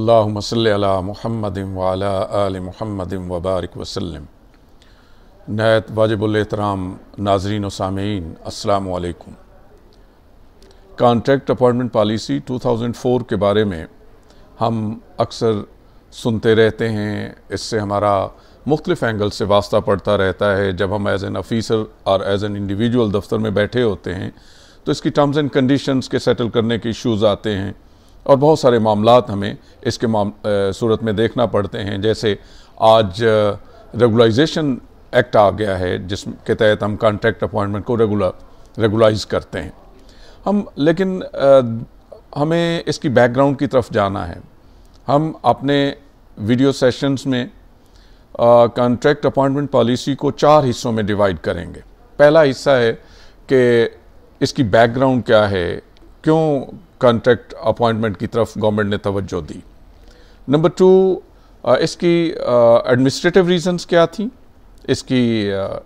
अल्लासल महमद वाला आल महमद वबारक वसलम नहायत वाजबुलहतराम नाजरीन सामीन असलकुम कॉन्ट्रैक्ट अपॉइंटमेंट पॉलिसी 2004 के बारे में हम अक्सर सुनते रहते हैं इससे हमारा मुख्तफ एंगल से वास्ता पड़ता रहता है जब हम एज़ एन ऑफिसर और एज़ एन इंडिविजुअल दफ्तर में बैठे होते हैं तो इसकी टर्म्स एंड कंडीशंस के सेटल करने के इश्यूज़ आते हैं और बहुत सारे मामला हमें इसके माम सूरत में देखना पड़ते हैं जैसे आज रेगुलाइजेशन एक्ट आ गया है जिसके तहत हम कॉन्ट्रैक्ट अपॉइंटमेंट को रेगुलर रेगुलाइज करते हैं हम लेकिन आ, हमें इसकी बैकग्राउंड की तरफ जाना है हम अपने वीडियो सेशंस में कॉन्ट्रैक्ट अपॉइंटमेंट पॉलिसी को चार हिस्सों में डिवाइड करेंगे पहला हिस्सा है कि इसकी बैकग्राउंड क्या है क्यों कॉन्ट्रैक्ट अपॉइंटमेंट की तरफ गवर्नमेंट ने तवज्जो दी नंबर टू uh, इसकी एडमिनिस्ट्रेटिव uh, रीजंस क्या थी इसकी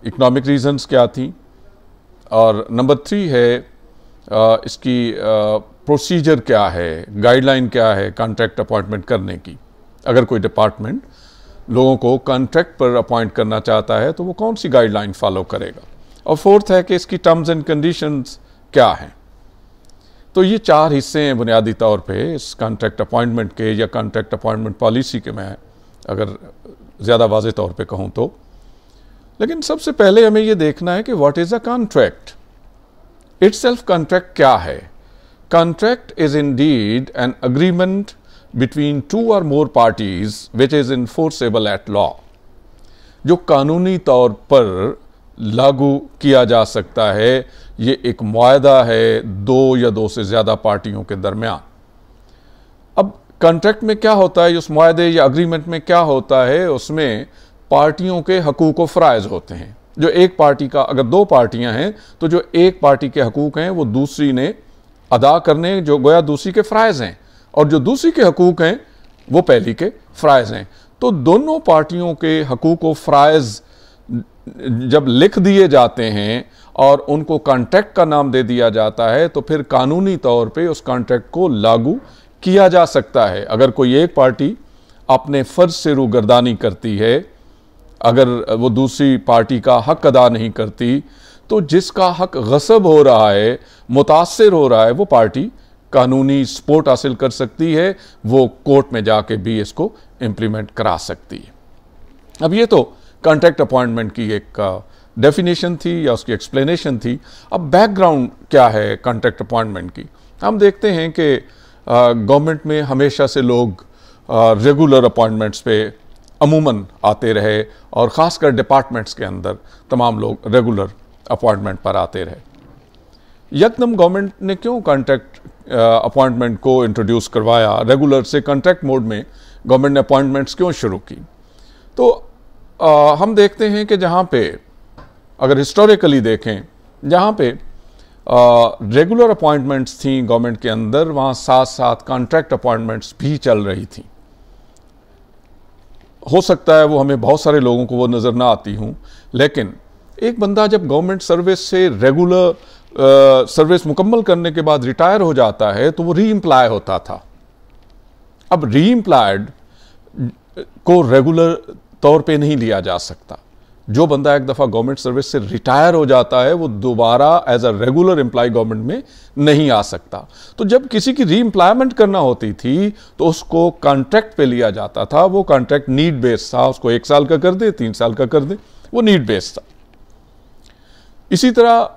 इकोनॉमिक uh, रीजंस क्या थी और नंबर थ्री है आ, इसकी प्रोसीजर क्या है गाइडलाइन क्या है कॉन्ट्रैक्ट अपॉइंटमेंट करने की अगर कोई डिपार्टमेंट लोगों को कॉन्ट्रैक्ट पर अपॉइंट करना चाहता है तो वो कौन सी गाइडलाइन फॉलो करेगा और फोर्थ है कि इसकी टर्म्स एंड कंडीशंस क्या हैं तो ये चार हिस्से हैं बुनियादी तौर पे इस कॉन्ट्रैक्ट अपॉइंटमेंट के या कॉन्ट्रैक्ट अपॉइंटमेंट पॉलिसी के मैं अगर ज़्यादा वाज तौर पे कहूँ तो लेकिन सबसे पहले हमें ये देखना है कि what is a contract itself contract क्या है contract is indeed an agreement between two और more parties which is enforceable at law जो कानूनी तौर पर लागू किया जा सकता है ये एक माहा है दो या दो से ज़्यादा पार्टियों के दरमियान अब कंट्रैक्ट में क्या होता है उस माहे या अग्रीमेंट में क्या होता है उसमें पार्टियों के हकूक़ व होते हैं जो एक पार्टी का अगर दो पार्टियां हैं तो जो एक पार्टी के हकूक़ हैं वो दूसरी ने अदा करने जो गोया दूसरी के फ्राइज हैं और जो दूसरी के हकूक़ हैं वो पहली के फ्राइज हैं तो दोनों पार्टियों के हकूक़ व जब लिख दिए जाते हैं और उनको कॉन्ट्रैक्ट का नाम दे दिया जाता है तो फिर कानूनी तौर पे उस कॉन्ट्रैक्ट को लागू किया जा सकता है अगर कोई एक पार्टी अपने फ़र्ज से रूगर्दानी करती है अगर वो दूसरी पार्टी का हक अदा नहीं करती तो जिसका हक गसब हो रहा है मुतासर हो रहा है वो पार्टी कानूनी सपोर्ट हासिल कर सकती है वो कोर्ट में जाके भी इसको इम्प्लीमेंट करा सकती है अब ये तो कॉन्ट्रैक्ट अपॉइंटमेंट की एक डेफिनेशन थी या उसकी एक्सप्लेनेशन थी अब बैकग्राउंड क्या है कॉन्ट्रैक्ट अपॉइंटमेंट की हम देखते हैं कि गवर्नमेंट में हमेशा से लोग रेगुलर अपॉइंटमेंट्स पे अमूमन आते रहे और ख़ासकर डिपार्टमेंट्स के अंदर तमाम लोग रेगुलर अपॉइंटमेंट पर आते रहे यकदम गवर्नमेंट ने क्यों कॉन्ट्रैक्ट अपॉइंटमेंट को इंट्रोड्यूस करवाया रेगुलर से कॉन्ट्रैक्ट मोड में गवर्नमेंट ने अपॉइंटमेंट्स क्यों शुरू की तो आ, हम देखते हैं कि जहाँ पे अगर हिस्टोरिकली देखें जहाँ पे रेगुलर अपॉइंटमेंट्स थी गवर्नमेंट के अंदर वहाँ साथ साथ कॉन्ट्रैक्ट अपॉइंटमेंट्स भी चल रही थी हो सकता है वो हमें बहुत सारे लोगों को वो नज़र ना आती हूँ लेकिन एक बंदा जब गवर्नमेंट सर्विस से रेगुलर सर्विस मुकम्मल करने के बाद रिटायर हो जाता है तो वो री होता था अब री इम्प्लायड को रेगुलर तौर पे नहीं लिया जा सकता जो बंदा एक दफ़ा गवर्नमेंट सर्विस से रिटायर हो जाता है वो दोबारा as a regular employee government में नहीं आ सकता तो जब किसी की री एम्प्लॉयमेंट करना होती थी तो उसको कॉन्ट्रैक्ट पे लिया जाता था वो कॉन्ट्रैक्ट नीड बेस्ड था उसको एक साल का कर दे तीन साल का कर दे वो नीड बेस्ड था इसी तरह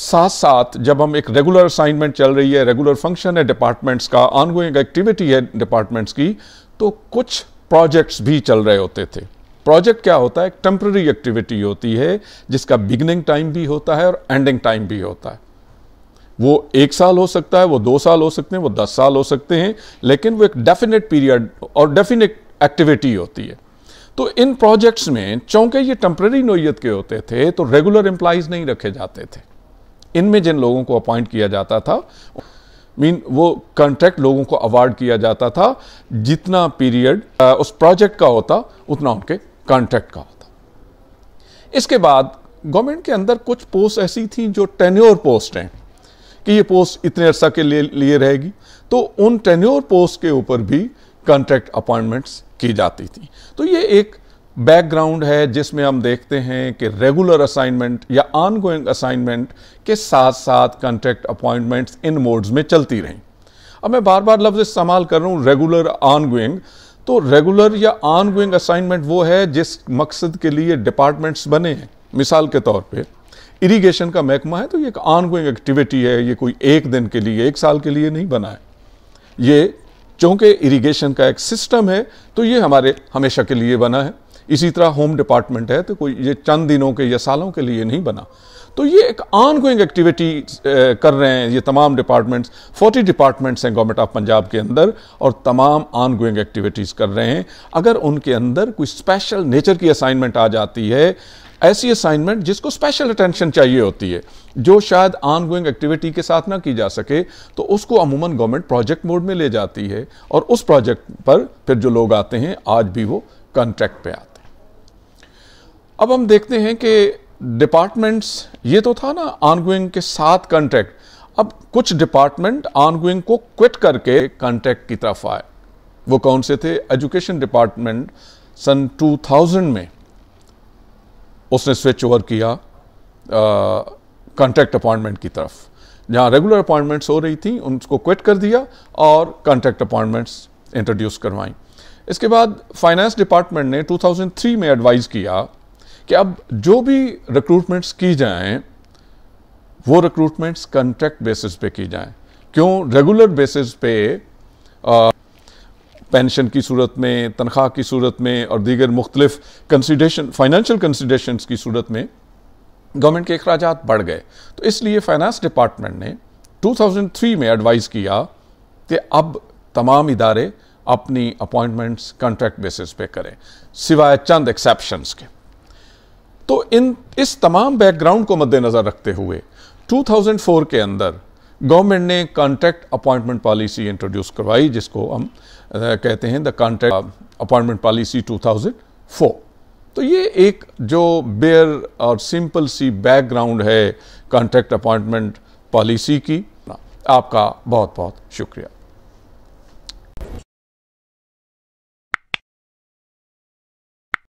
साथ साथ जब हम एक रेगुलर असाइनमेंट चल रही है रेगुलर फंक्शन है डिपार्टमेंट्स का ऑनगोइंग एक्टिविटी है डिपार्टमेंट्स की तो कुछ प्रोजेक्ट्स भी चल रहे होते थे प्रोजेक्ट क्या होता है एक टेम्प्ररी एक्टिविटी होती है जिसका बिगनिंग टाइम भी होता है और एंडिंग टाइम भी होता है वो एक साल हो सकता है वो दो साल हो सकते हैं वो दस साल हो सकते हैं लेकिन वो एक डेफिनेट पीरियड और डेफिनेट एक्टिविटी होती है तो इन प्रोजेक्ट्स में चूंकि ये टेम्प्ररी नोयत के होते थे तो रेगुलर एम्प्लाइज नहीं रखे जाते थे इनमें जिन लोगों को अपॉइंट किया जाता था मीन वो कॉन्ट्रैक्ट लोगों को अवार्ड किया जाता था जितना पीरियड उस प्रोजेक्ट का होता उतना उनके कॉन्ट्रैक्ट का होता इसके बाद गवर्नमेंट के अंदर कुछ पोस्ट ऐसी थी जो टेन्योर पोस्ट हैं कि ये पोस्ट इतने अरसा के लिए लिए रहेगी तो उन टेन्योर पोस्ट के ऊपर भी कॉन्ट्रैक्ट अपॉइंटमेंट्स की जाती थी तो ये एक बैकग्राउंड है जिसमें हम देखते हैं कि रेगुलर असाइनमेंट या ऑनगोइंग असाइनमेंट के साथ साथ कॉन्ट्रैक्ट अपॉइंटमेंट्स इन मोड्स में चलती रहीं अब मैं बार बार लफ्ज़ इस्तेमाल कर रहा हूँ रेगुलर ऑनगोइंग तो रेगुलर या ऑन गोइंग असाइनमेंट वो है जिस मकसद के लिए डिपार्टमेंट्स बने हैं मिसाल के तौर पे इरिगेशन का महकमा है तो ये एक ऑन गोइंग एक्टिविटी है ये कोई एक दिन के लिए एक साल के लिए नहीं बना है ये चूँकि इरीगेशन का एक सिस्टम है तो ये हमारे हमेशा के लिए बना है इसी तरह होम डिपार्टमेंट है तो कोई ये चंद दिनों के या सालों के लिए नहीं बना तो ये एक ऑन गोइंग एक्टिविटी कर रहे हैं ये तमाम डिपार्टमेंट्स 40 डिपार्टमेंट्स हैं गवर्नमेंट ऑफ पंजाब के अंदर और तमाम ऑन गोइंग एक्टिविटीज़ कर रहे हैं अगर उनके अंदर कोई स्पेशल नेचर की असाइनमेंट आ जाती है ऐसी असाइनमेंट जिसको स्पेशल अटेंशन चाहिए होती है जो शायद ऑन गोइंग एक्टिविटी के साथ ना की जा सके तो उसको अमूमन गवर्नमेंट प्रोजेक्ट मोड में ले जाती है और उस प्रोजेक्ट पर फिर जो लोग आते हैं आज भी वो कॉन्ट्रैक्ट पे आते हैं अब हम देखते हैं कि डिपार्टमेंट्स ये तो था ना ऑनगोइंग के साथ कॉन्ट्रैक्ट अब कुछ डिपार्टमेंट ऑनगोइंग को क्विट करके कॉन्ट्रैक्ट की तरफ आए वो कौन से थे एजुकेशन डिपार्टमेंट सन 2000 में उसने स्विच ओवर किया कॉन्ट्रैक्ट अपॉइंटमेंट की तरफ जहाँ रेगुलर अपॉइंटमेंट्स हो रही थी उनको क्विट कर दिया और कॉन्ट्रैक्ट अपॉइंटमेंट्स इंट्रोड्यूस करवाई इसके बाद फाइनेंस डिपार्टमेंट ने 2003 में एडवाइज़ किया कि अब जो भी रिक्रूटमेंट्स की जाएं वो रिक्रूटमेंट्स कंट्रैक्ट बेसिस पे की जाएं क्यों रेगुलर बेसिस पे पेंशन की सूरत में तनख्वाह की सूरत में और दीगर मुख्तलिफ कंसिडेशन फाइनेंशियल कंसिडेशन की सूरत में गवर्नमेंट के अखराज बढ़ गए तो इसलिए फाइनेंस डिपार्टमेंट ने 2003 में एडवाइस किया कि अब तमाम इदारे अपनी अपॉइंटमेंट्स कॉन्ट्रैक्ट बेसिस पे करें सिवाय चंद एक्सेप्शंस के तो इन इस तमाम बैकग्राउंड को मद्देनज़र रखते हुए 2004 के अंदर गवर्नमेंट ने कॉन्ट्रैक्ट अपॉइंटमेंट पॉलिसी इंट्रोड्यूस करवाई जिसको हम कहते हैं द कॉन्ट्रैक्ट अपॉइंटमेंट पॉलिसी 2004 तो ये एक जो बेयर और सिंपल सी बैकग्राउंड है कॉन्ट्रैक्ट अपॉइंटमेंट पॉलिसी की आपका बहुत बहुत शुक्रिया